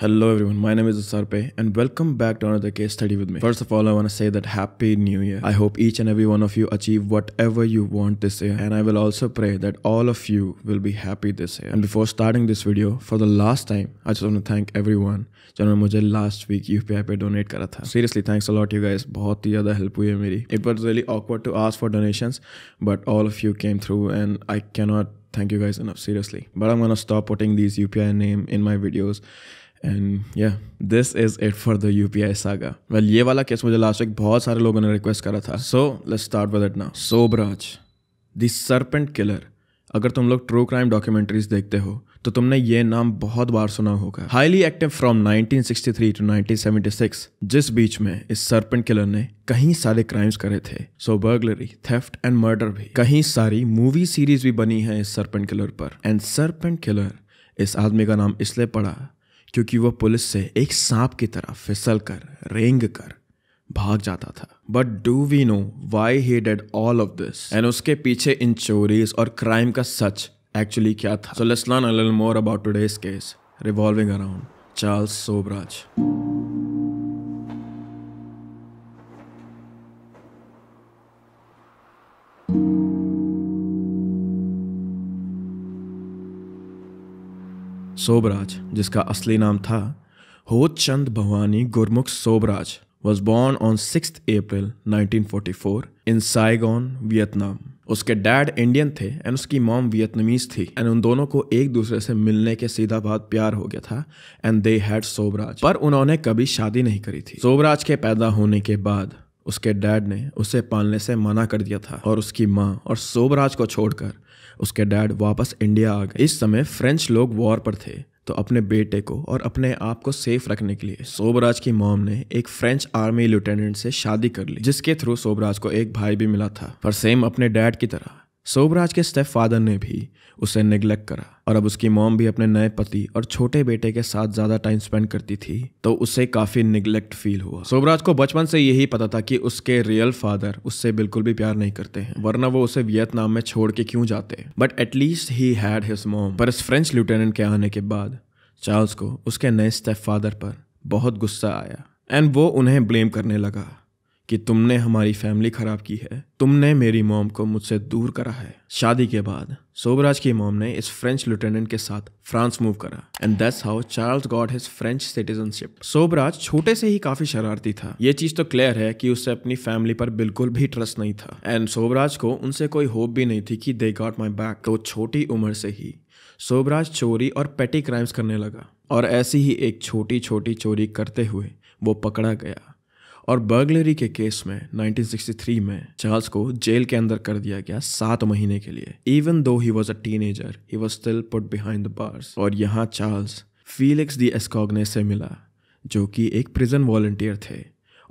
Hello everyone, my name is Usarpe and welcome back to another case study with me. First of all, I want to say that Happy New Year. I hope each and every one of you achieve whatever you want this year and I will also pray that all of you will be happy this year. And before starting this video, for the last time, I just want to thank everyone जिन्होंने last week UPI you donate आई tha. Seriously, thanks a lot, you guys. You guys बहुत ही ज़्यादा help हुई है मेरी it was really awkward to ask for donations but all of you came through thank you guys enough seriously but i'm gonna stop putting these upi name in my videos and yeah this is it for the U P I saga well ये वाला case मुझे last week बहुत सारे लोगों ने request करा था so let start with it now so ब्राज द सरपेंट किलर अगर तुम लोग ट्रू क्राइम डॉक्यूमेंट्रीज देखते हो तो तुमने ये नाम बहुत बार सुना होगा हाईली एक्टिव फ्रॉम 1963 टू 1976 जिस बीच में इस सर्पेंट किलर ने कहीं सारे क्राइम्स करे थे so burglary theft and murder भी कहीं सारी मूवी सीरीज भी बनी है इस सर्पेंट किलर पर एंड सर्पेंट किलर इस आदमी का नाम इसलिए पड़ा क्योंकि वह पुलिस से एक सांप की तरह फिसल कर रेंग कर भाग जाता था but do we know why he did all of this and उसके पीछे इन चोरीज और क्राइम का सच एक्चुअली क्या था so let's learn a little more about today's case revolving around Charles Sobhraj Sobhraj जिसका असली नाम था Chand Bhawani Gurmukh Sobhraj was born on six April 1944 in Saigon Vietnam उसके डैड इंडियन थे एंड उसकी मॉम वियतनामीज थी एंड उन दोनों को एक दूसरे से मिलने के सीधा बाद प्यार हो गया था एंड दे हैड सोबराज पर उन्होंने कभी शादी नहीं करी थी सोबराज के पैदा होने के बाद उसके डैड ने उसे पालने से मना कर दिया था और उसकी माँ और सोबराज को छोड़कर उसके डैड वापस इंडिया आ गए इस समय फ्रेंच लोग वॉर पर थे तो अपने बेटे को और अपने आप को सेफ रखने के लिए सोबराज की मॉम ने एक फ्रेंच आर्मी लेफ्टिनेंट से शादी कर ली जिसके थ्रू सोबराज को एक भाई भी मिला था पर सेम अपने डैड की तरह सोबराज के स्टेप फादर ने भी उसे निग्लेक्ट करा और अब उसकी मॉम भी अपने नए पति और छोटे बेटे के साथ ज्यादा टाइम स्पेंड करती थी तो उसे काफी निग्लेक्ट फील हुआ सोबराज को बचपन से यही पता था कि उसके रियल फादर उससे बिल्कुल भी प्यार नहीं करते हैं वरना वो उसे वियतनाम में छोड़ के क्यों जाते but at least he had his mom पर इस फ्रेंच लेफ्टिनेंट के आने के बाद चार्ल्स को उसके नए स्टेप फादर पर बहुत गुस्सा आया एंड वो उन्हें ब्लेम करने लगा कि तुमने हमारी फैमिली ख़राब की है तुमने मेरी मोम को मुझसे दूर करा है शादी के बाद सोबराज की मोम ने इस फ्रेंच लुटेनेंट के साथ फ्रांस मूव करा and that's how Charles got his French citizenship Sobhraj छोटे से ही काफी शरारती था ये चीज तो क्लियर है कि उससे अपनी फैमिली पर बिल्कुल भी ट्रस्ट नहीं था एंड सोबराज को उनसे कोई होप भी नहीं थी कि दे गॉट माई बैक तो छोटी उम्र से ही सोबराज चोरी और पेटी क्राइम्स करने लगा और ऐसी ही एक छोटी छोटी चोरी करते हुए वो पकड़ा गया और बर्गलरी के केस में 1963 में चार्ल्स को जेल के अंदर कर दिया गया सात महीने के लिए even though he was a teenager he was still put behind the bars और यहाँ चार्ल्स फीलिक्स दी एस्कॉग्ने से मिला जो कि एक प्रिजन वॉल्टियर थे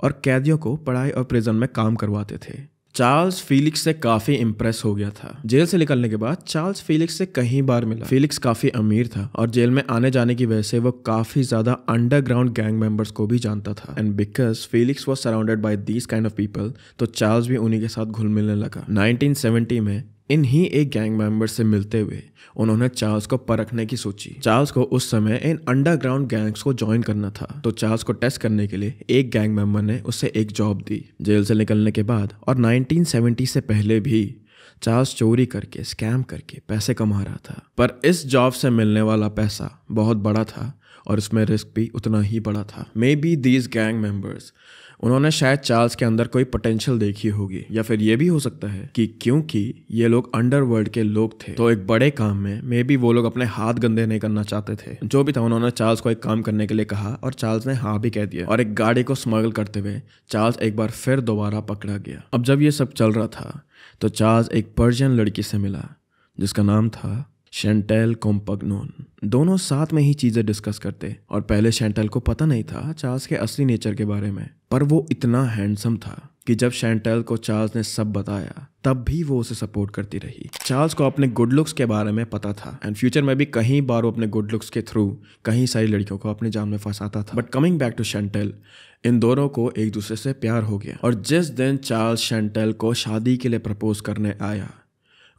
और कैदियों को पढ़ाई और प्रिजन में काम करवाते थे चार्ल्स फिलिक्स से काफी इम्प्रेस हो गया था जेल से निकलने के बाद चार्ल्स फिलिक्स से कहीं बार मिला फिलिक्स काफी अमीर था और जेल में आने जाने की वजह से वो काफी ज्यादा अंडरग्राउंड गैंग मेंबर्स को भी जानता था and because Felix was surrounded by these kind of people तो चार्ल्स भी उन्हीं के साथ घुल मिलने लगा नाइनटीन में इन्हीं एक गैंग मेंबर से मिलते हुए उन्होंने चार्ल्स को परखने की सोची चार्ल्स को उस समय इन अंडरग्राउंड गैंग्स को ज्वाइन करना था तो चार्ल्स को टेस्ट करने के लिए एक गैंग मेंबर ने उसे एक जॉब दी जेल से निकलने के बाद और 1970 से पहले भी चार्ल्स चोरी करके स्कैम करके पैसे कमा रहा था पर इस जॉब से मिलने वाला पैसा बहुत बड़ा था और इसमें रिस्क भी उतना ही बड़ा था maybe these gang members उन्होंने शायद चार्ल्स के अंदर कोई पोटेंशियल देखी होगी या फिर ये भी हो सकता है कि क्योंकि ये लोग अंडरवर्ल्ड के लोग थे तो एक बड़े काम में मे बी वो लोग अपने हाथ गंदे नहीं करना चाहते थे जो भी था उन्होंने चार्ल्स को एक काम करने के लिए कहा और चार्ल्स ने हाँ भी कह दिया और एक गाड़ी को स्मगल करते हुए चार्ल्स एक बार फिर दोबारा पकड़ा गया अब जब ये सब चल रहा था तो चार्ल्स एक पर्जियन लड़की से मिला जिसका नाम था शेंटेल कोम्पगनोन दोनों साथ में ही चीज़ें डिस्कस करते और पहले शेंटेल को पता नहीं था चार्ल्स के असली नेचर के बारे में पर वो इतना हैंडसम था कि जब शैंटेल को चार्ल्स ने सब बताया तब भी वो उसे सपोर्ट करती रही चार्ल्स को अपने गुड लुक्स के बारे में पता था एंड फ्यूचर में भी कहीं बार वो अपने गुड लुक्स के थ्रू कहीं सारी लड़कियों को अपने जान में फंसाता था but coming back to Chantal इन दोनों को एक दूसरे से प्यार हो गया और जिस दिन चार्ल्स शैंटेल को शादी के लिए प्रपोज करने आया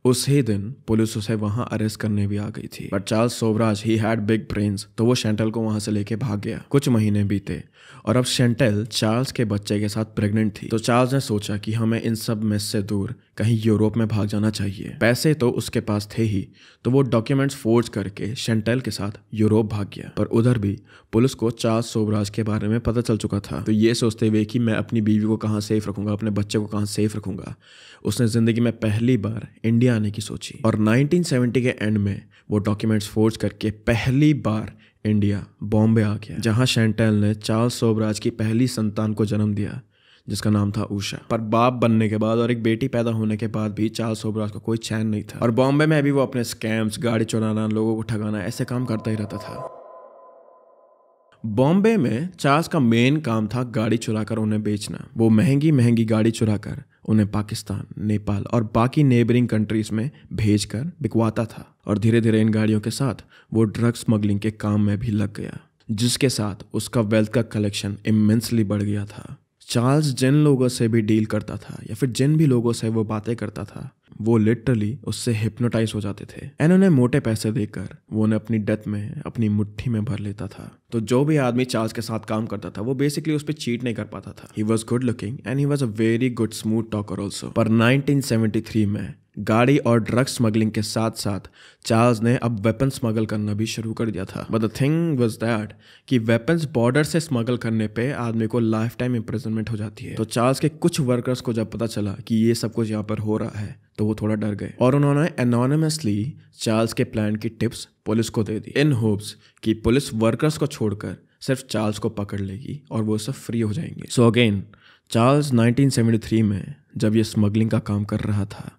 उसी दिन पुलिस उसे वहां अरेस्ट करने भी आ गई थी but Charles Sobhraj he had big brains तो वो शेंटल को वहां से लेके भाग गया कुछ महीने बीते और अब शेंटल चार्ल्स के बच्चे के साथ प्रेग्नेंट थी तो चार्ल्स ने सोचा कि हमें इन सब मेस से दूर कहीं यूरोप में भाग जाना चाहिए पैसे तो उसके पास थे ही तो वो डॉक्यूमेंट्स फोर्ज करके शेंटेल के साथ यूरोप भाग गया पर उधर भी पुलिस को चार सोबराज के बारे में पता चल चुका था तो ये सोचते हुए कि मैं अपनी बीवी को कहाँ सेफ रखूंगा अपने बच्चे को कहाँ सेफ रखूंगा उसने ज़िंदगी में पहली बार इंडिया आने की सोची और नाइनटीन के एंड में वो डॉक्यूमेंट्स फोर्ज करके पहली बार इंडिया बॉम्बे आ गया जहाँ शेंटेल ने चार्ल्स सोबराज की पहली संतान को जन्म दिया जिसका नाम था उषा पर बाप बनने के बाद और एक बेटी पैदा होने के बाद भी चार्ल्स ओबराज को कोई चैन नहीं था और बॉम्बे में भी वो अपने स्कैम्स गाड़ी चुराना लोगों को ठगाना ऐसे काम करता ही रहता था बॉम्बे में चार्ल्स का मेन काम था गाड़ी चुराकर उन्हें बेचना वो महंगी महंगी गाड़ी चुराकर उन्हें पाकिस्तान नेपाल और बाकी नेबरिंग कंट्रीज में भेजकर बिकवाता था और धीरे धीरे इन गाड़ियों के साथ वो ड्रग स्मगलिंग के काम में भी लग गया जिसके साथ उसका वेल्थ का कलेक्शन इमेंसली बढ़ गया था चार्ल्स जिन लोगों से भी डील करता था या फिर जिन भी लोगों से वो बातें करता था वो लिटरली उससे हिप्नोटाइज हो जाते थे एन उन्हें मोटे पैसे देकर वो उन्हें अपनी डेथ में अपनी मुट्ठी में भर लेता था तो जो भी आदमी चार्ल्स के साथ काम करता था वो बेसिकली उस पर चीट नहीं कर पाता था he was good looking and he was a very good smooth talker also पर 1973 में गाड़ी और ड्रग स्मगलिंग के साथ साथ चार्ल्स ने अब वेपन स्मगल करना भी शुरू कर दिया था but the thing was that कि वेपन्स बॉर्डर से स्मगल करने पे आदमी को लाइफ टाइम इम्प्रिजनमेंट हो जाती है तो चार्ल्स के कुछ वर्कर्स को जब पता चला कि ये सब कुछ यहाँ पर हो रहा है तो वो थोड़ा डर गए और उन्होंने एनोनमसली चार्ल्स के प्लान की टिप्स पुलिस को दे दी इन होप्स कि पुलिस वर्कर्स को छोड़कर सिर्फ चार्ल्स को पकड़ लेगी और वो सब फ्री हो जाएंगे सो अगेन चार्ल्स 1973 में जब ये स्मगलिंग का काम कर रहा था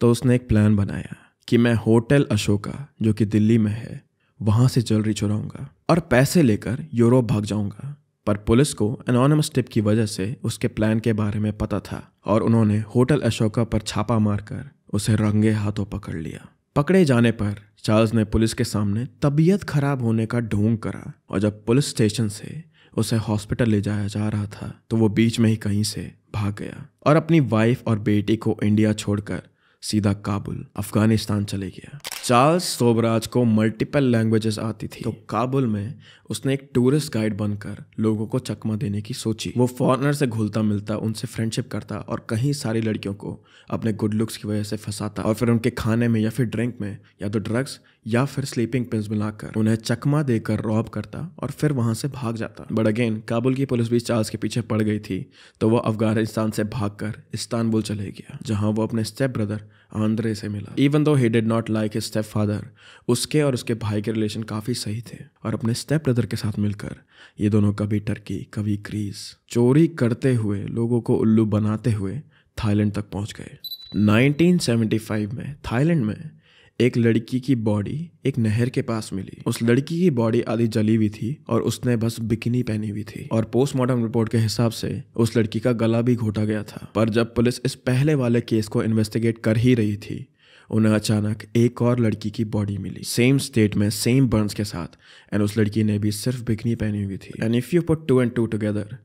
तो उसने एक प्लान बनाया कि मैं होटल अशोका जो कि दिल्ली में है वहाँ से ज्वेलरी चुराऊँगा और पैसे लेकर यूरोप भाग जाऊँगा पर पुलिस को एनोनमस टिप की वजह से उसके प्लान के बारे में पता था और उन्होंने होटल अशोका पर छापा मारकर उसे रंगे हाथों पकड़ लिया पकड़े जाने पर चार्ल्स ने पुलिस के सामने तबीयत खराब होने का ढोंग करा और जब पुलिस स्टेशन से उसे हॉस्पिटल ले जाया जा रहा था तो वो बीच में ही कहीं से भाग गया और अपनी वाइफ और बेटी को इंडिया छोड़कर सीधा काबुल अफगानिस्तान चले गया चार्ल्स सोबराज को मल्टीपल लैंग्वेजेस आती थी तो काबुल में उसने एक टूरिस्ट गाइड बनकर लोगों को चकमा देने की सोची वो फॉरनर से घुलता मिलता उनसे फ्रेंडशिप करता और कहीं सारी लड़कियों को अपने गुड लुक्स की वजह से फंसाता और फिर उनके खाने में या फिर ड्रिंक में या तो ड्रग्स या फिर स्लीपिंग पिल्स मिलाकर उन्हें चकमा देकर रॉब करता और फिर वहां से भाग जाता बट अगेन काबुल की पुलिस भी चार्ल्स के पीछे पड़ गई थी तो वह अफगानिस्तान से भाग कर इस्तानबुल चले गया जहां वो अपने स्टेप ब्रदर आंद्रे से मिला even though he did not like step father उसके और उसके भाई के रिलेशन काफ़ी सही थे और अपने स्टेप ब्रदर के साथ मिलकर ये दोनों कभी टर्की कभी क्रीज चोरी करते हुए लोगों को उल्लू बनाते हुए थाईलैंड तक पहुंच गए 1975 में थाईलैंड में एक लड़की की बॉडी एक नहर के पास मिली उस लड़की की बॉडी आधी जली हुई थी और उसने बस बिकनी पहनी हुई थी और पोस्टमार्टम रिपोर्ट के हिसाब से उस लड़की का गला भी घोटा गया था पर जब पुलिस इस पहले वाले केस को इन्वेस्टिगेट कर ही रही थी उन्हें अचानक एक और लड़की की बॉडी मिली सेम स्टेट में सेम बर्न्स के साथ एंड उस लड़की ने भी सिर्फ बिकनी पहनी हुई थी and if you put two and two together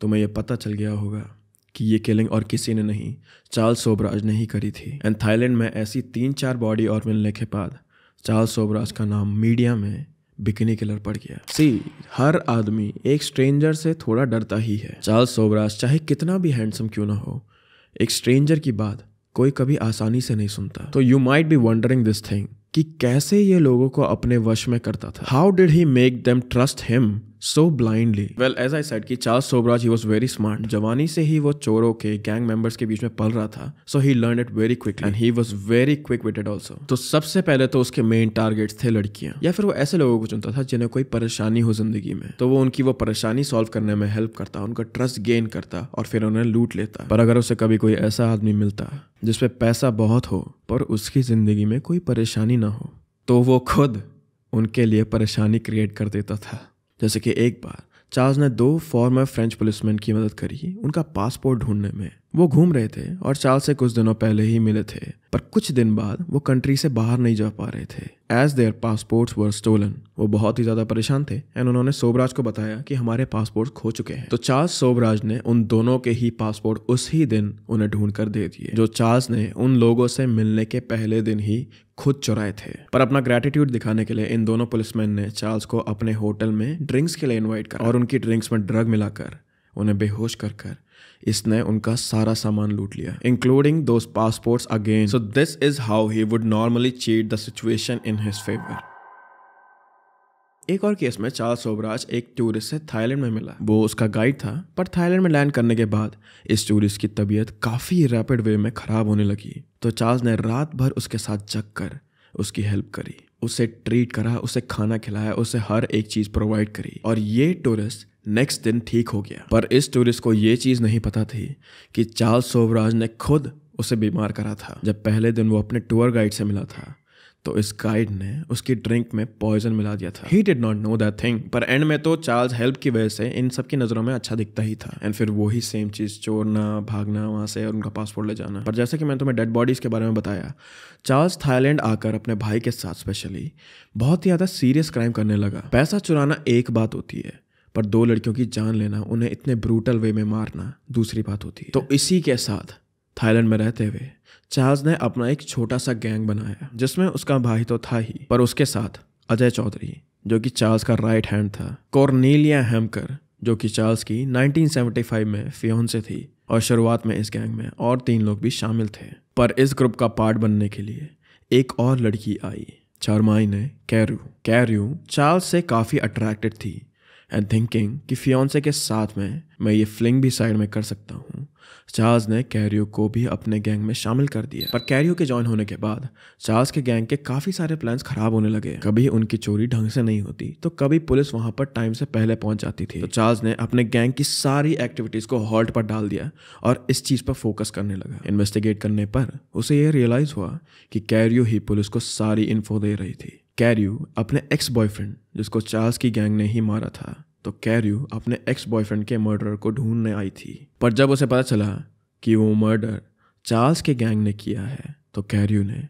तुम्हें यह पता चल गया होगा कि ये किलिंग और किसी ने नहीं चार्ल सोबराज ने ही करी थी एंड थाईलैंड में ऐसी तीन चार बॉडी और मिलने के बाद चार्ल सोबराज का नाम मीडिया में बिकनी किलर पड़ गया सी हर आदमी एक स्ट्रेंजर से थोड़ा डरता ही है चार्ल सोबराज चाहे कितना भी हैंडसम क्यों ना हो एक स्ट्रेंजर की बात कोई कभी आसानी से नहीं सुनता तो you might be wondering this thing कि कैसे ये लोगों को अपने वश में करता था how did he make them trust him so blindly well as I said कि Charles Sobhraj he was very smart जवानी से ही वो चोरों के गैंग मेंबर्स के बीच में पल रहा था so he learn it very quickly and he was very quick witted also तो सबसे पहले तो उसके मेन टारगेट्स थे लड़कियां या फिर वो ऐसे लोगों को चुनता था जिन्हें कोई परेशानी हो जिंदगी में तो वो उनकी वो परेशानी सॉल्व करने में हेल्प करता उनका ट्रस्ट गेन करता और फिर उन्हें लूट लेता पर अगर उसे कभी कोई ऐसा आदमी मिलता जिसपे पैसा बहुत हो पर उसकी जिंदगी में कोई परेशानी ना हो तो वो खुद उनके लिए परेशानी क्रिएट कर देता था जैसे कि एक बार चार्ल्स ने दो फॉर्मर फ्रेंच पुलिसमैन की मदद करी उनका पासपोर्ट ढूंढने में वो घूम रहे थे और चार्ल्स से कुछ दिनों पहले ही मिले थे पर कुछ दिन बाद वो कंट्री से बाहर नहीं जा पा रहे थे as their passports were stolen वो बहुत ही ज्यादा परेशान थे एंड उन्होंने सोबराज को बताया कि हमारे पासपोर्ट खो चुके हैं तो चार्ल्स सोबराज ने उन दोनों के ही पासपोर्ट उसी दिन उन्हें ढूंढ कर दे दिए जो चार्ल्स ने उन लोगों से मिलने के पहले दिन ही खुद चुराए थे पर अपना ग्रेटिट्यूड दिखाने के लिए इन दोनों पुलिसमैन ने चार्ल्स को अपने होटल में ड्रिंक्स के लिए इन्वाइट करा और उनकी ड्रिंक्स में ड्रग मिलाकर उन्हें बेहोश कर कर इसने उनका सारा सामान लूट लिया इंक्लूडिंग दो passports again so this is how he would normally cheat the situation in his favour एक और केस में चार्ल्स ओबराज एक टूरिस्ट से थाईलैंड में मिला वो उसका गाइड था पर थाईलैंड में लैंड करने के बाद इस टूरिस्ट की तबीयत काफ़ी रैपिड वे में ख़राब होने लगी तो चार्ल्स ने रात भर उसके साथ जग कर उसकी हेल्प करी उसे ट्रीट करा उसे खाना खिलाया उसे हर एक चीज़ प्रोवाइड करी और ये टूरिस्ट नेक्स्ट दिन ठीक हो गया पर इस टूरिस्ट को ये चीज़ नहीं पता थी कि चार्ल्स सोवराज ने खुद उसे बीमार करा था जब पहले दिन वो अपने टूर गाइड से मिला था तो इस गाइड ने उसकी ड्रिंक में पॉइजन मिला दिया था he did not know that thing पर एंड में तो चार्ल्स हेल्प की वजह से इन सब की नज़रों में अच्छा दिखता ही था एंड फिर वही सेम चीज़ चोरना भागना वहाँ से और उनका पासपोर्ट ले जाना पर जैसे कि मैंने तुम्हें डेड बॉडीज़ के बारे में बताया चार्ल्स थाईलैंड आकर अपने भाई के साथ स्पेशली बहुत ही ज़्यादा सीरियस क्राइम करने लगा पैसा चुराना एक बात होती है पर दो लड़कियों की जान लेना उन्हें इतने ब्रूटल वे में मारना दूसरी बात होती है तो इसी के साथ थाईलैंड में रहते हुए चार्ल्स ने अपना एक छोटा सा गैंग बनाया जिसमें उसका भाई तो था ही पर उसके साथ अजय चौधरी जो कि चार्ल्स का राइट हैंड था कॉर्नीलिया हेमकर जो कि चार्ल्स की 1975 में फियोन से थी और शुरुआत में इस गैंग में और तीन लोग भी शामिल थे पर इस ग्रुप का पार्ट बनने के लिए एक और लड़की आई चारमाई ने कैरू कैरू चार्ल्स से काफ़ी अट्रैक्टेड थी एंड थिंकिंग कि फियोन्से के साथ में मैं ये फ्लिंग भी साइड में कर सकता हूँ चार्ल्स ने कैरियो को भी अपने गैंग में शामिल कर दिया पर कैरियो के ज्वाइन होने के बाद चार्ल्स के गैंग के काफी सारे प्लान्स खराब होने लगे कभी उनकी चोरी ढंग से नहीं होती तो कभी पुलिस वहां पर टाइम से पहले पहुंच जाती थी तो चार्ल्स ने अपने गैंग की सारी एक्टिविटीज को हॉल्ट पर डाल दिया और इस चीज पर फोकस करने लगा इन्वेस्टिगेट करने पर उसे यह रियलाइज हुआ कि कैरियो ही पुलिस को सारी इन्फो दे रही थी कैरियू अपने एक्स बॉयफ्रेंड जिसको चार्ल्स की गैंग ने ही मारा था तो कैरियू अपने एक्स बॉयफ्रेंड के मर्डर को ढूंढने आई थी पर जब उसे पता चला कि वो मर्डर चार्ल्स के गैंग ने किया है तो कैरियू ने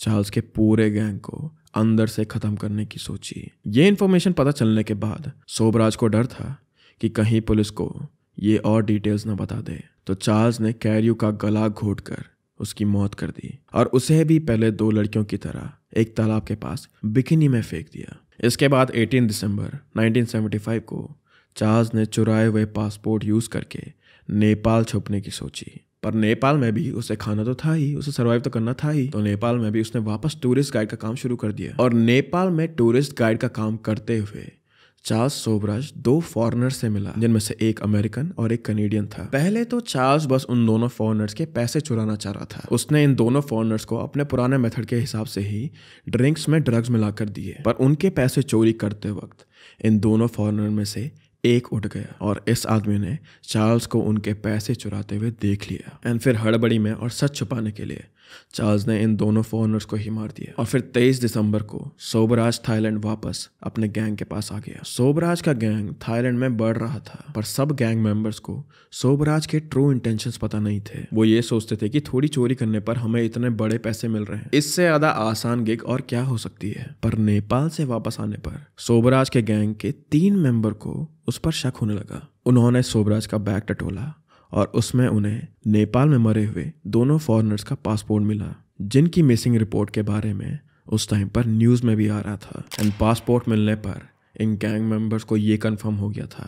चार्ल्स के पूरे गैंग को अंदर से ख़त्म करने की सोची ये इन्फॉर्मेशन पता चलने के बाद सोबराज को डर था कि कहीं पुलिस को ये और डिटेल्स ना बता दे तो चार्ल्स ने कैरियू का गला घोट कर उसकी मौत कर दी और उसे भी पहले दो लड़कियों की तरह एक तालाब के पास बिकिनी में फेंक दिया इसके बाद 18 दिसंबर 1975 को चार्ल्स ने चुराए हुए पासपोर्ट यूज करके नेपाल छुपने की सोची पर नेपाल में भी उसे खाना तो था ही उसे सर्वाइव तो करना था ही तो नेपाल में भी उसने वापस टूरिस्ट गाइड का काम शुरू कर दिया और नेपाल में टूरिस्ट गाइड का काम करते हुए चार्ल्स सोबराज दो फॉरनर से मिला जिनमें से एक अमेरिकन और एक कनेडियन था पहले तो चार्ल्स बस उन दोनों फॉरनर्स के पैसे चुराना चाह रहा था उसने इन दोनों फॉरनर्स को अपने पुराने मेथड के हिसाब से ही ड्रिंक्स में ड्रग्स मिलाकर दिए पर उनके पैसे चोरी करते वक्त इन दोनों फॉरनर में से एक उठ गया और इस आदमी ने चार्ल्स को उनके पैसे चुराते हुए देख लिया एंड फिर हड़बड़ी में और सच छुपाने के लिए चार्ल्स ने इन दोनों फॉरनर्स को ही मार दिया और फिर 23 दिसंबर को सोबराज थाईलैंड वापस अपने गैंग के पास आ गया सोबराज का गैंग थाईलैंड में बढ़ रहा था पर सब गैंग मेंबर्स को सोबराज के ट्रू इंटेंशंस पता नहीं थे वो ये सोचते थे कि थोड़ी चोरी करने पर हमें इतने बड़े पैसे मिल रहे हैं इससे ज्यादा आसान गिग और क्या हो सकती है पर नेपाल से वापस आने पर सोबराज के गैंग के तीन मेंबर को उस पर शक होने लगा उन्होंने सोबराज का बैग टटोला और उसमें उन्हें नेपाल में मरे हुए दोनों फॉरनर्स का पासपोर्ट मिला जिनकी मिसिंग रिपोर्ट के बारे में उस टाइम पर न्यूज़ में भी आ रहा था एंड पासपोर्ट मिलने पर इन गैंग मेंबर्स को ये कंफर्म हो गया था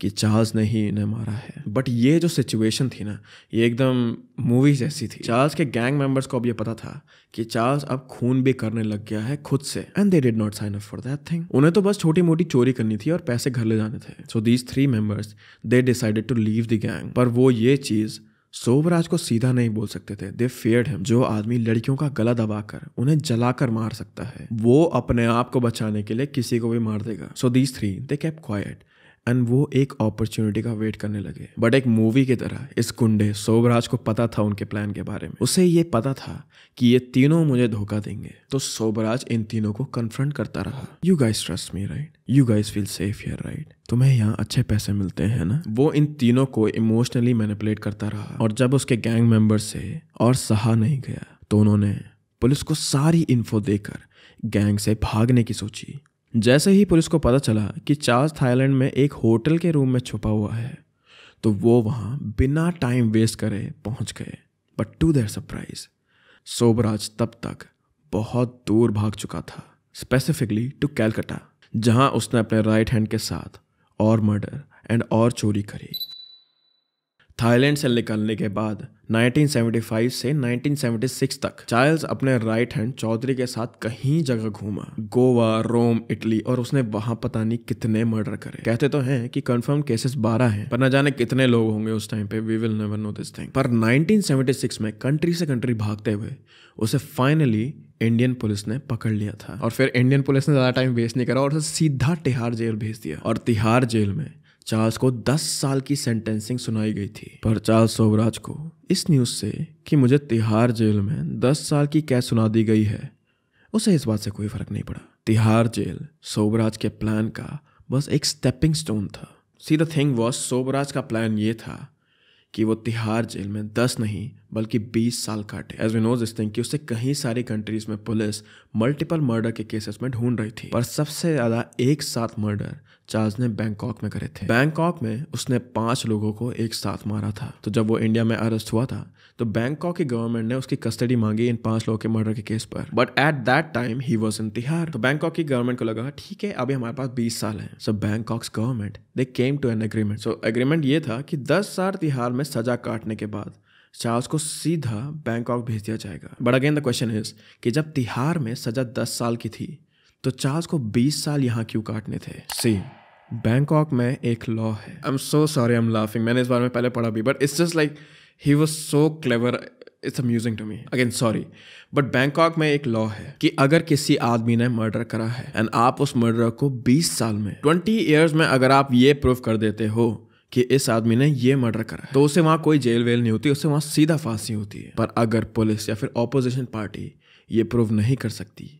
कि चार्ल्स ने ही इन्हें मारा है बट ये जो सिचुएशन थी ना ये एकदम मूवी जैसी थी चार्ल्स के गैंग मेंबर्स को अब ये पता था कि चार्ल्स अब खून भी करने लग गया है खुद से and they did not sign up for that thing उन्हें तो बस छोटी मोटी चोरी करनी थी और पैसे घर ले जाने थे so these three members they decided to leave the gang पर वो ये चीज़ सोबराज को सीधा नहीं बोल सकते थे दे फेयर्ड हिम जो आदमी लड़कियों का गला दबाकर उन्हें जलाकर मार सकता है वो अपने आप को बचाने के लिए किसी को भी मार देगा so these three they kept quiet and वो एक अपॉर्चुनिटी का वेट करने लगे बट एक मूवी की तरह इस कुंडे सोबराज को पता था उनके प्लान के बारे में उसे ये पता था कि ये तीनों मुझे धोखा देंगे तो सोबराज इन तीनों को कन्फ्रंट करता रहा you guys trust me right you guys feel safe here right तुम्हें यहाँ अच्छे पैसे मिलते हैं ना वो इन तीनों को इमोशनली मैनिपुलेट करता रहा और जब उसके गैंग मेंबर से और सहा नहीं गया तो उन्होंने पुलिस को सारी इन्फो देकर गैंग से भागने की सोची जैसे ही पुलिस को पता चला कि चार्ज थाईलैंड में एक होटल के रूम में छुपा हुआ है तो वो वहाँ बिना टाइम वेस्ट करे पहुँच गए but to their surprise Sobhraj तब तक बहुत दूर भाग चुका था स्पेसिफिकली टू कैलकटा जहाँ उसने अपने राइट हैंड के साथ और मर्डर एंड और चोरी करी थाईलैंड से निकलने के बाद 1975 से 1976 तक चाइल्स अपने राइट हैंड चौधरी के साथ कहीं जगह घूमा गोवा रोम इटली और उसने वहां पता नहीं कितने मर्डर करे कहते तो हैं कि कंफर्म केसेस 12 हैं पर न जाने कितने लोग होंगे उस टाइम पे we will never know this thing पर 1976 में कंट्री से कंट्री भागते हुए उसे फाइनली इंडियन पुलिस ने पकड़ लिया था और फिर इंडियन पुलिस ने ज्यादा टाइम वेस्ट नहीं करा और उसे सीधा तिहाड़ जेल भेज दिया और तिहाड़ जेल में चार्ल्स को 10 साल की सेंटेंसिंग सुनाई गई थी पर चार्ल्स सोवराज को इस न्यूज़ से कि मुझे तिहार जेल में 10 साल की कैद सुना दी गई है उसे इस बात से कोई फर्क नहीं पड़ा तिहार जेल सोवराज के प्लान का बस एक स्टेपिंग स्टोन था see the thing was Sobhraj का प्लान ये था कि वो तिहार जेल में दस नहीं बल्कि बीस साल काटे as we know this thing कि उससे कहीं सारी कंट्रीज में पुलिस मल्टीपल मर्डर के केसेस में ढूंढ रही थी पर सबसे ज़्यादा एक साथ मर्डर चार्ल्स ने बैंकॉक में करे थे बैंकॉक में उसने पांच लोगों को एक साथ मारा था तो जब वो इंडिया में अरेस्ट हुआ था तो बैंकॉक की गवर्नमेंट ने उसकी कस्टडी मांगी इन पांच लोगों के मर्डर के केस पर but at that time he was in Tihar तो बैंकॉक की गवर्नमेंट को लगा ठीक है अभी हमारे पास बीस साल है so Bangkok's government they came to an agreement so agreement ये था कि दस साल तिहार में सजा काटने के बाद चार्ल्स को सीधा बैंकॉक भेज दिया जाएगा but again the question is कि जब तिहार में सजा दस साल की थी तो चार्ल्स को 20 साल यहाँ क्यों काटने थे सी बैंकॉक में एक लॉ है I am so sorry I am laughing मैंने इस बारे में पहले पढ़ा भी but it's just like he was so clever it's amusing to me again sorry but Bangkok में एक लॉ है कि अगर किसी आदमी ने मर्डर करा है एंड आप उस मर्डर को 20 साल में 20 ईयर्स में अगर आप ये प्रूव कर देते हो कि इस आदमी ने ये मर्डर करा है तो उसे वहाँ कोई जेल वेल नहीं होती उसे वहाँ सीधा फांसी होती है पर अगर पुलिस या फिर ऑपोजिशन पार्टी ये प्रूव नहीं कर सकती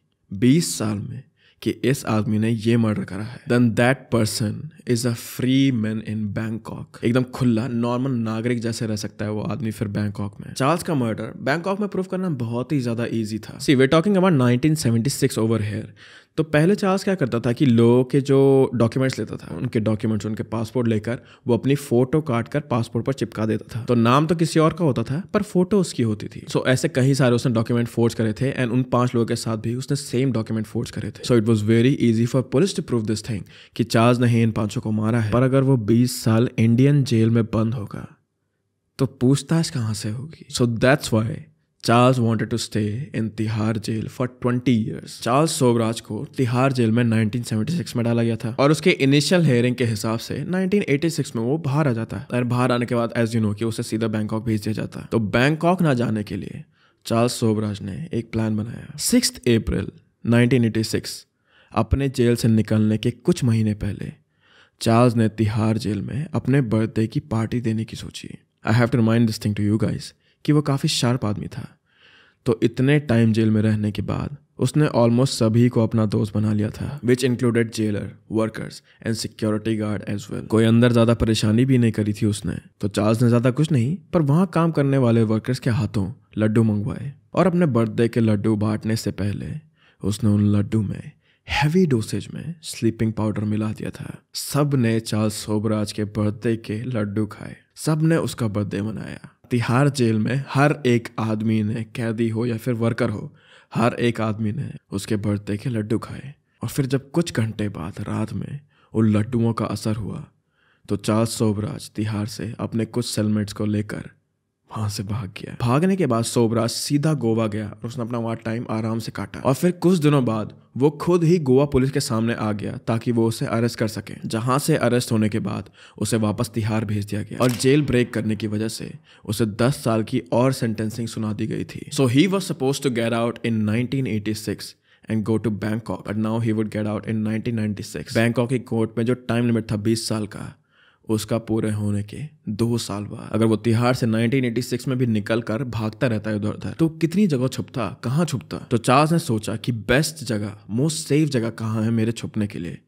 20 साल में कि इस आदमी ने ये मर्डर करा है then that person is a free man in Bangkok एकदम खुला नॉर्मल नागरिक जैसे रह सकता है वो आदमी फिर बैंकॉक में चार्ल्स का मर्डर बैंकॉक में प्रूव करना बहुत ही ज्यादा ईजी था see we talking about 1976 over here तो पहले चार्ल्स क्या करता था कि लोगों के जो डॉक्यूमेंट्स लेता था उनके डॉक्यूमेंट्स उनके पासपोर्ट लेकर वो अपनी फोटो काट कर पासपोर्ट पर चिपका देता था तो नाम तो किसी और का होता था पर फोटो उसकी होती थी सो so, ऐसे कई सारे उसने डॉक्यूमेंट फोर्ज करे थे एंड उन पांच लोगों के साथ भी उसने सेम डॉक्यूमेंट फोर्ज करे थे so it was very easy for police to prove this thing कि चार्ल्स ने इन पांचों को मारा है पर अगर वो बीस साल इंडियन जेल में बंद होगा तो पूछताछ कहाँ से होगी so that's why Charles wanted to stay in Tihar jail for twenty years Charles Sobhraj को तिहार जेल में 1976 में डाला गया था और उसके इनिशियल हेयरिंग के हिसाब से 1986 में वो बाहर आ जाता है और बाहर आने के बाद एज यू नो कि उसे सीधा बैंकॉक भेज दिया जाता है तो बैंकॉक ना जाने के लिए चार्ल्स सोबराज ने एक प्लान बनाया सिक्स अप्रैल 1986 अपने जेल से निकलने के कुछ महीने पहले चार्ल्स ने तिहार जेल में अपने बर्थडे की पार्टी देने की सोची I have to remind this thing to you guys कि वो काफ़ी शार्प आदमी था तो इतने टाइम जेल में रहने के बाद उसने ऑलमोस्ट सभी को अपना दोस्त बना लिया था which included jailer workers and security guard as well कोई अंदर ज्यादा परेशानी भी नहीं करी थी उसने तो चार्ल्स ने ज्यादा कुछ नहीं पर वहां काम करने वाले वर्कर्स के हाथों लड्डू मंगवाए और अपने बर्थडे के लड्डू बांटने से पहले उसने उन लड्डू में हैवी डोसेज में स्लीपिंग पाउडर मिला दिया था सब ने चार्ल्स सोबराज के बर्थडे के लड्डू खाए सब ने उसका बर्थडे मनाया तिहाड़ जेल में हर एक आदमी ने कैदी हो या फिर वर्कर हो हर एक आदमी ने उसके बर्थडे के लड्डू खाए और फिर जब कुछ घंटे बाद रात में उन लड्डुओं का असर हुआ तो चार्ल्स सोबराज तिहार से अपने कुछ सेलमेट्स को लेकर वहां से भाग गया भागने के बाद सोबराज सीधा गोवा गया और उसने अपना वहां टाइम आराम से काटा और फिर कुछ दिनों बाद वो खुद ही गोवा पुलिस के सामने आ गया ताकि वो उसे अरेस्ट कर सके जहां से अरेस्ट होने के बाद उसे वापस तिहार भेज दिया गया और जेल ब्रेक करने की वजह से उसे 10 साल की और सेंटेंसिंग सुना दी गई थी so he was suppose to get out in nineteen and go to Bangkok but now he would get out in 1996 Bangkok की कोर्ट में जो टाइम लिमिट था 20 साल का उसका पूरे होने के दो साल बाद अगर वो तिहाड़ से 1986 में भी निकल कर भागता रहता है उधर उधर तो कितनी जगह छुपता कहाँ छुपता तो चार्ल्स ने सोचा कि बेस्ट जगह मोस्ट सेफ जगह कहाँ है मेरे छुपने के लिए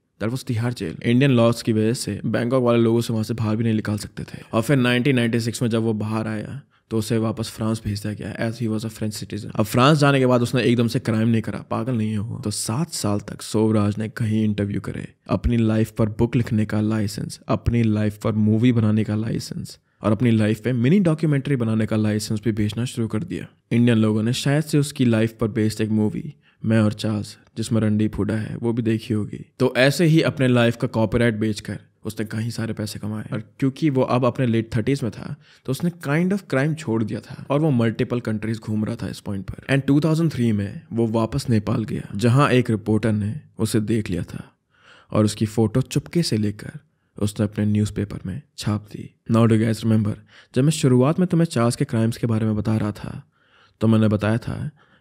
तिहाड़ जेल इंडियन लॉज की वजह से बैंकॉक वाले लोगों से वहां से बाहर भी नहीं निकाल सकते थे और फिर 1996 में जब वो बाहर आया तो उसे वापस फ्रांस भेज दिया गया as he was a French citizen अब फ्रांस जाने के बाद उसने एकदम से क्राइम नहीं करा पागल नहीं हुआ तो सात साल तक सोवराज ने कहीं इंटरव्यू करे अपनी लाइफ पर बुक लिखने का लाइसेंस अपनी लाइफ पर मूवी बनाने का लाइसेंस और अपनी लाइफ पे मिनी डॉक्यूमेंट्री बनाने का लाइसेंस भी भेजना शुरू कर दिया इंडियन लोगों ने शायद से उसकी लाइफ पर बेस्ड एक मूवी मैं और चार्ल्स जिसमें रणदीप हुडा है वो भी देखी होगी तो ऐसे ही अपने लाइफ का कॉपीराइट बेचकर उसने कहीं सारे पैसे कमाए और क्योंकि वो अब अपने लेट थर्टीज़ में था तो उसने काइंड ऑफ क्राइम छोड़ दिया था और वो मल्टीपल कंट्रीज घूम रहा था इस पॉइंट पर एंड टू में वो वापस नेपाल गया जहाँ एक रिपोर्टर ने उसे देख लिया था और उसकी फ़ोटो चुपके से लेकर उसने अपने न्यूज़पेपर में छाप दी नाउ डू गैस रिमेंबर जब मैं शुरुआत में तुम्हें चार्ज के क्राइम्स के बारे में बता रहा था तो मैंने बताया था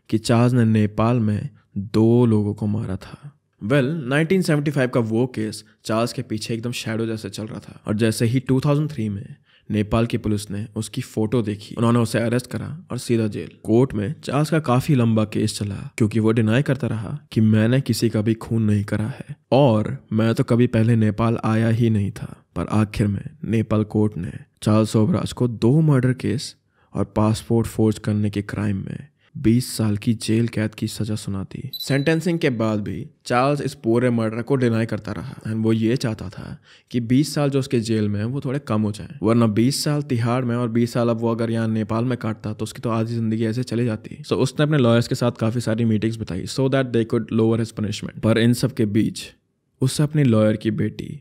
कि चार्ज ने नेपाल में दो लोगों को मारा था वेल well, 1975 का वो केस चार्ल्स के पीछे एकदम शेडो जैसे चल रहा था और जैसे ही 2003 में नेपाल की पुलिस ने उसकी फोटो देखी उन्होंने उसे अरेस्ट करा और सीधा जेल कोर्ट में चार्ल्स का काफी लंबा केस चला क्योंकि वो डिनाई करता रहा कि मैंने किसी का भी खून नहीं करा है और मैं तो कभी पहले नेपाल आया ही नहीं था पर आखिर में नेपाल कोर्ट ने चार्ल्स ओबराज को दो मर्डर केस और पासपोर्ट फोर्ज करने के क्राइम में 20 साल की जेल कैद की सजा सुनाती सेंटेंसिंग के बाद भी चार्ल्स इस पूरे मर्डर को डिनाई करता रहा एंड वो ये चाहता था कि 20 साल जो उसके जेल में है वो थोड़े कम हो जाए वरना 20 साल तिहाड़ में और 20 साल अब वो अगर यहाँ नेपाल में काटता तो उसकी तो आधी जिंदगी ऐसे चली जाती सो so, उसने अपने लॉयर्स के साथ काफी सारी मीटिंग्स बताई so that they could lower his punishment पर इन सब के बीच उससे अपनी लॉयर की बेटी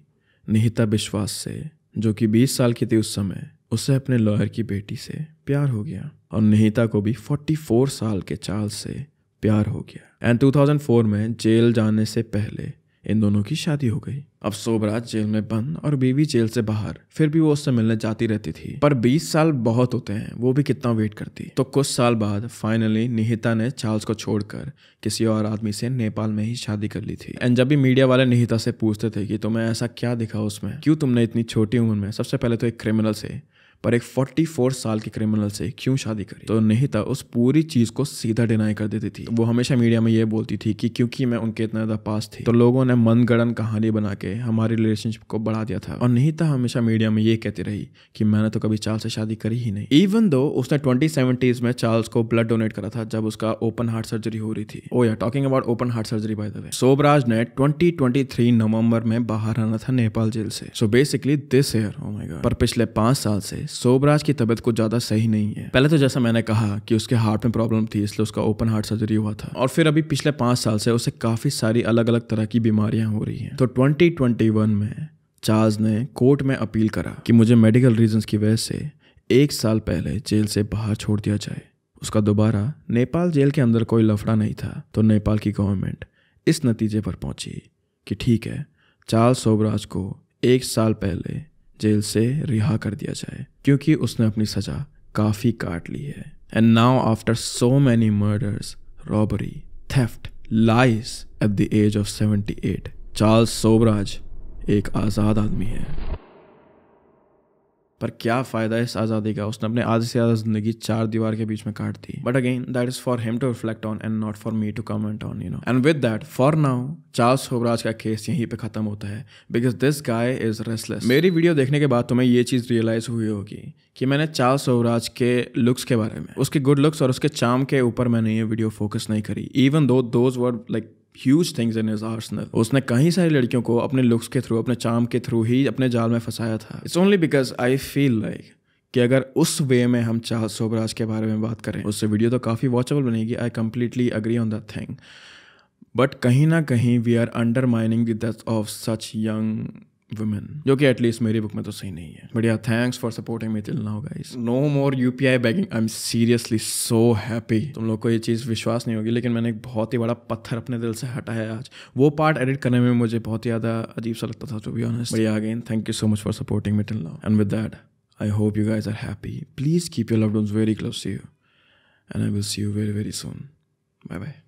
निहिता विश्वास से जो कि 20 साल की थी उस समय उससे अपने लॉयर की बेटी से प्यार हो गया और निहिता को भी 44 साल के चार्ल्स से प्यार हो गया एंड 2004 में जेल जाने से पहले इन दोनों की शादी हो गई अब सोबराज जेल में बंद और बीवी जेल से बाहर फिर भी वो उससे मिलने जाती रहती थी पर 20 साल बहुत होते हैं वो भी कितना वेट करती तो कुछ साल बाद फाइनली निहिता ने चार्ल्स को छोड़कर किसी और आदमी से नेपाल में ही शादी कर ली थी एंड जब भी मीडिया वाले निहिता से पूछते थे कि तुम्हें ऐसा क्या दिखा उसमें क्यों तुमने इतनी छोटी उम्र में सबसे पहले तो एक क्रिमिनल से पर एक 44 साल के क्रिमिनल से क्यों शादी करी तो नहीं था उस पूरी चीज़ को सीधा डिनाई कर देती थी वो हमेशा मीडिया में ये बोलती थी कि क्योंकि मैं उनके इतना ज़्यादा पास थी तो लोगों ने मनगणन कहानी बना के हमारी रिलेशनशिप को बढ़ा दिया था और नहीं था हमेशा मीडिया में ये कहती रही कि मैंने तो कभी चार्ल्स से शादी करी ही नहीं इवन दो उसने ट्वेंटी में चार्ल्स को ब्लड डोनेट करा था जब उसका ओपन हार्ट सर्जरी हो रही थी oh yeah talking about open heart surgery by the way Sobhraj ने ट्वेंटी नवंबर में बाहर आना था नेपाल जेल से सो बेसिकली दिस ईयर पर पिछले पांच साल से सोबराज की तबीयत कुछ ज़्यादा सही नहीं है पहले तो जैसा मैंने कहा कि उसके हार्ट में प्रॉब्लम थी इसलिए उसका ओपन हार्ट सर्जरी हुआ था और फिर अभी पिछले पांच साल से उसे काफ़ी सारी अलग अलग तरह की बीमारियां हो रही हैं तो 2021 में चार्ज ने कोर्ट में अपील करा कि मुझे मेडिकल रीजन की वजह से एक साल पहले जेल से बाहर छोड़ दिया जाए उसका दोबारा नेपाल जेल के अंदर कोई लफड़ा नहीं था तो नेपाल की गवर्नमेंट इस नतीजे पर पहुंची कि ठीक है चार्ल्स सोबराज को एक साल पहले जेल से रिहा कर दिया जाए क्योंकि उसने अपनी सज़ा काफ़ी काट ली है and now after so many murders robbery theft lies at the age of eight Charles Sobhraj एक आज़ाद आदमी है पर क्या फायदा इस आज़ादी का उसने अपने आधे से आधा जिंदगी चार दीवार के बीच में काट दी but again that is for him to reflect on and not for me to comment on you know and with that for now Charles Sobhraj का केस यहीं पे खत्म होता है because this guy is restless मेरी वीडियो देखने के बाद तुम्हें तो ये चीज़ रियलाइज हुई होगी कि मैंने चार्ल्स होबराज के लुक्स के बारे में उसके गुड लुक्स और उसके चाम के ऊपर मैंने ये वीडियो फोकस नहीं करी even though those word like huge things in his arsenal उसने कई सारी लड़कियों को अपने लुक्स के थ्रू अपने चाम के थ्रू ही अपने जाल में फंसाया था it's only because I feel like कि अगर उस वे में हम चाह सोबराज के बारे में बात करें उससे वीडियो तो काफ़ी वॉचेबल बनेगी I completely agree on that thing but कहीं ना कहीं we are undermining the death of such young women जो कि एटलीस्ट मेरी बुक में तो सही नहीं है बढ़िया thanks for supporting me till now guys no more UPI begging I am seriously so happy तुम लोग को ये चीज़ विश्वास नहीं होगी लेकिन मैंने एक बहुत ही बड़ा पत्थर अपने दिल से हटा है आज वो पार्ट एडिट करने में मुझे बहुत ज़्यादा अजीब सा लगता था टू बी ऑनेस्ट बढ़िया again thank you so much for supporting me till now and with that I hope you guys are happy please keep your love very close to you and I will see you very very soon bye bye